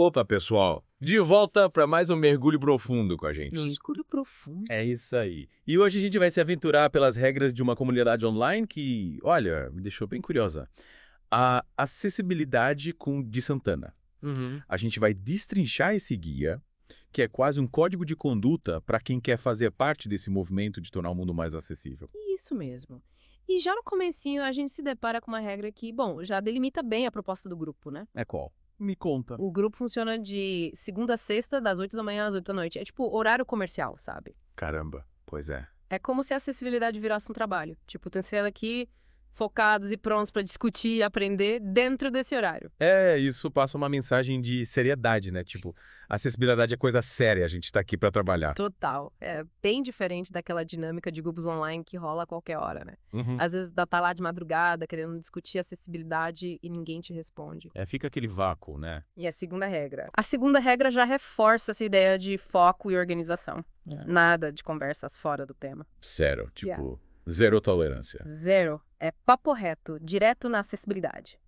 Opa, pessoal! De volta para mais um mergulho profundo com a gente. Mergulho profundo. É isso aí. E hoje a gente vai se aventurar pelas regras de uma comunidade online que, olha, me deixou bem curiosa. A acessibilidade com de Santana. Uhum. A gente vai destrinchar esse guia, que é quase um código de conduta para quem quer fazer parte desse movimento de tornar o mundo mais acessível. Isso mesmo. E já no comecinho a gente se depara com uma regra que, bom, já delimita bem a proposta do grupo, né? É qual? Me conta. O grupo funciona de segunda a sexta, das 8 da manhã às 8 da noite. É tipo horário comercial, sabe? Caramba, pois é. É como se a acessibilidade virasse um trabalho. Tipo, tem cena que focados e prontos para discutir e aprender dentro desse horário. É, isso passa uma mensagem de seriedade, né? Tipo, acessibilidade é coisa séria, a gente está aqui para trabalhar. Total. É bem diferente daquela dinâmica de grupos online que rola a qualquer hora, né? Uhum. Às vezes tá lá de madrugada querendo discutir acessibilidade e ninguém te responde. É, fica aquele vácuo, né? E a é segunda regra. A segunda regra já reforça essa ideia de foco e organização. É. Nada de conversas fora do tema. Zero, tipo, yeah. zero tolerância. Zero. É papo reto, direto na acessibilidade.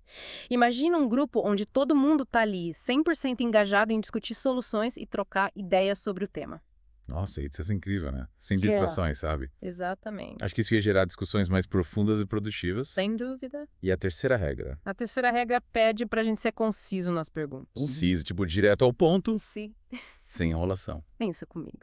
Imagina um grupo onde todo mundo está ali, 100% engajado em discutir soluções e trocar ideias sobre o tema. Nossa, isso é incrível, né? Sem é. distrações, yeah. sabe? Exatamente. Acho que isso ia gerar discussões mais profundas e produtivas. Sem dúvida. E a terceira regra? A terceira regra pede para a gente ser conciso nas perguntas. Conciso, tipo, direto ao ponto. Sim. Sem enrolação. Pensa comigo.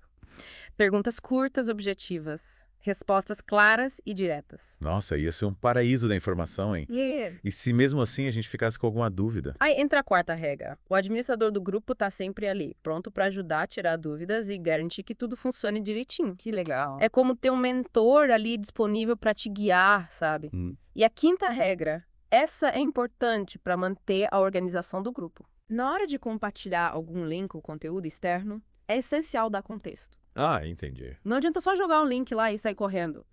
Perguntas curtas, objetivas. Respostas claras e diretas. Nossa, ia ser um paraíso da informação, hein? Yeah. E se mesmo assim a gente ficasse com alguma dúvida? Aí entra a quarta regra. O administrador do grupo está sempre ali, pronto para ajudar a tirar dúvidas e garantir que tudo funcione direitinho. Que legal. É como ter um mentor ali disponível para te guiar, sabe? Hum. E a quinta regra, essa é importante para manter a organização do grupo. Na hora de compartilhar algum link ou conteúdo externo, é essencial dar contexto. Ah, entendi. Não adianta só jogar um link lá e sair correndo.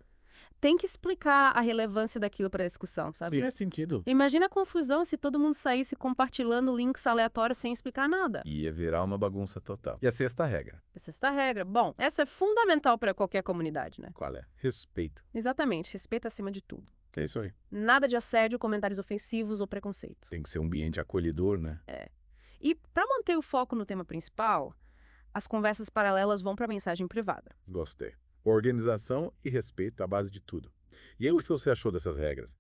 Tem que explicar a relevância daquilo para a discussão, sabe? Faz sentido. Imagina a confusão se todo mundo saísse compartilhando links aleatórios sem explicar nada. Ia virar uma bagunça total. E a sexta regra? A sexta regra. Bom, essa é fundamental para qualquer comunidade, né? Qual é? Respeito. Exatamente. Respeito acima de tudo. É isso aí. Nada de assédio, comentários ofensivos ou preconceito. Tem que ser um ambiente acolhedor, né? É. E para manter o foco no tema principal, as conversas paralelas vão para a mensagem privada. Gostei. Organização e respeito à base de tudo. E aí, o que você achou dessas regras?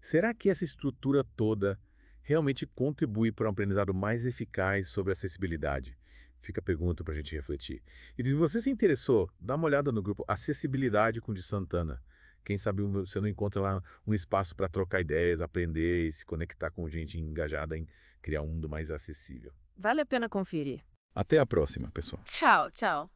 Será que essa estrutura toda realmente contribui para um aprendizado mais eficaz sobre acessibilidade? Fica a pergunta para a gente refletir. E se você se interessou, dá uma olhada no grupo Acessibilidade com o de Santana. Quem sabe você não encontra lá um espaço para trocar ideias, aprender e se conectar com gente engajada em criar um mundo mais acessível. Vale a pena conferir. Até a próxima, pessoal. Tchau, tchau.